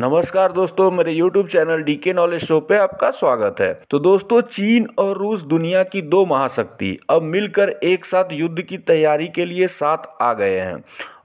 नमस्कार दोस्तों मेरे YouTube channel D K knowledge show पे आपका स्वागत है तो दोस्तों चीन और रूस दुनिया की दो महाशक्ति अब मिलकर एक साथ युद्ध की तैयारी के लिए साथ आ गए हैं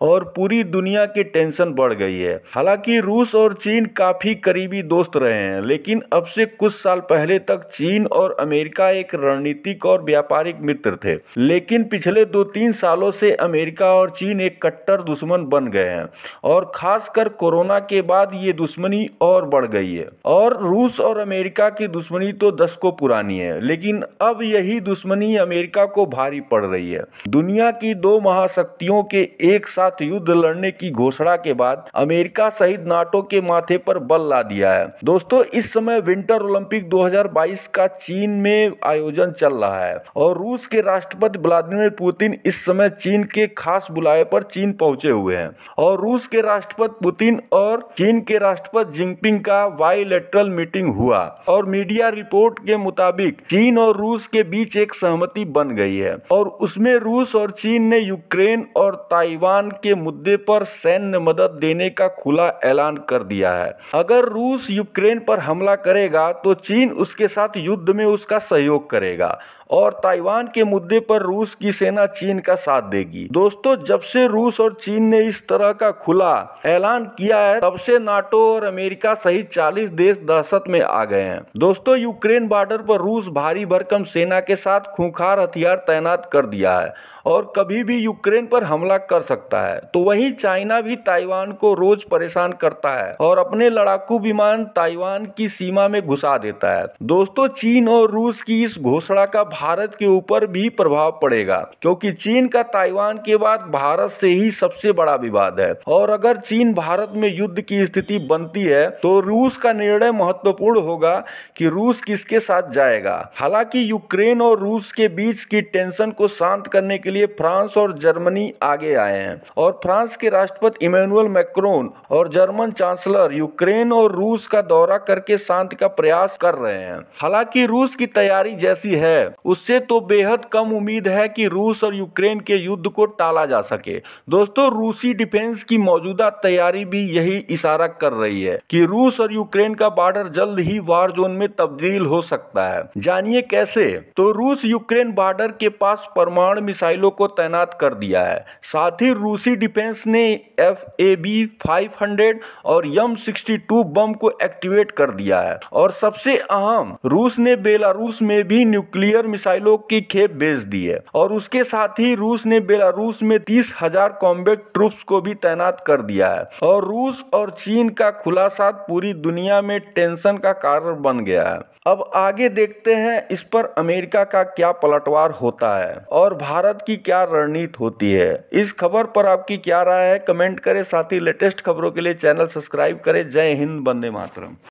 और पूरी दुनिया की टेंशन बढ़ गई है हालांकि रूस और चीन काफ़ी करीबी दोस्त रहे हैं लेकिन अब से कुछ साल पहले तक चीन और अमेरिका एक रणनीतिक और व्यापारिक मित्र थे लेकिन पिछले दो तीन सालों से अमेरिका और चीन एक कट्टर दुश्मन बन गए हैं और खासकर कोरोना के बाद ये दुश्मनी और बढ़ गई है और रूस और अमेरिका की दुश्मनी तो दस को पुरानी है लेकिन अब यही दुश्मनी अमेरिका को भारी पड़ रही है दुनिया की दो महाशक्तियों के एक साथ साथ युद्ध लड़ने की घोषणा के बाद अमेरिका सहित नाटो के माथे पर बल ला दिया है दोस्तों इस समय विंटर ओलंपिक 2022 का चीन में आयोजन चल रहा है और रूस के राष्ट्रपति व्लादिमिर पुतिन इस समय चीन के खास बुलाए पर चीन पहुंचे हुए हैं और रूस के राष्ट्रपति पुतिन और चीन के राष्ट्रपति जिनपिंग का बायोलेट्रल मीटिंग हुआ और मीडिया रिपोर्ट के मुताबिक चीन और रूस के बीच एक सहमति बन गई है और उसमें रूस और चीन ने यूक्रेन और ताइवान के मुद्दे पर सैन्य मदद देने का खुला ऐलान कर दिया है अगर रूस यूक्रेन पर हमला करेगा तो चीन उसके साथ युद्ध में उसका सहयोग करेगा और ताइवान के मुद्दे पर रूस की सेना चीन का साथ देगी दोस्तों जब से रूस और चीन ने इस तरह का खुला ऐलान किया है तब से नाटो और अमेरिका सहित 40 देश दहशत में आ गए हैं दोस्तों यूक्रेन बॉर्डर पर रूस भारी भरकम सेना के साथ खूंखार हथियार तैनात कर दिया है और कभी भी यूक्रेन पर हमला कर सकता है है तो वही चाइना भी ताइवान को रोज परेशान करता है और अपने लड़ाकू विमान ताइवान की सीमा में घुसा देता है दोस्तों चीन और रूस की इस घोषणा का भारत के ऊपर भी प्रभाव पड़ेगा क्योंकि चीन का ताइवान के बाद भारत से ही सबसे बड़ा विवाद है और अगर चीन भारत में युद्ध की स्थिति बनती है तो रूस का निर्णय महत्वपूर्ण होगा कि रूस किसके साथ जाएगा हालांकि यूक्रेन और रूस के बीच की टेंशन को शांत करने के लिए फ्रांस और जर्मनी आगे आए हैं और फ्रांस के राष्ट्रपति इमैनुअल मैक्रोन और जर्मन चांसलर यूक्रेन और रूस का दौरा करके शांति का प्रयास कर रहे हैं हालांकि रूस की तैयारी जैसी है उससे तो बेहद कम उम्मीद है कि रूस और यूक्रेन के युद्ध को टाला जा सके दोस्तों रूसी डिफेंस की मौजूदा तैयारी भी यही इशारा कर रही है कि रूस और यूक्रेन का बॉर्डर जल्द ही वार जोन में तब्दील हो सकता है जानिए कैसे तो रूस यूक्रेन बॉर्डर के पास परमाणु मिसाइलों को तैनात कर दिया है साथ ही रूस रूसी डिफेंस ने F A B five hundred और यम सिक्सटी टू बम को एक्टिवेट कर दिया है और सबसे अहम रूस ने बेलारूस में भी न्यूक्लियर मिसाइलों की खेप भेज दी है और उसके साथ ही रूस ने बेलारूस में तीस हजार कॉम्बेट ट्रूप को भी तैनात कर दिया है और रूस और चीन का खुलासा पूरी दुनिया में टेंशन का कारण बन गया है अब आगे देखते हैं इस पर अमेरिका का क्या पलटवार होता है और भारत की क्या रणनीति होती है इस खबर पर आपकी क्या राय है कमेंट करें साथ ही लेटेस्ट खबरों के लिए चैनल सब्सक्राइब करें जय हिंद बंदे मातरम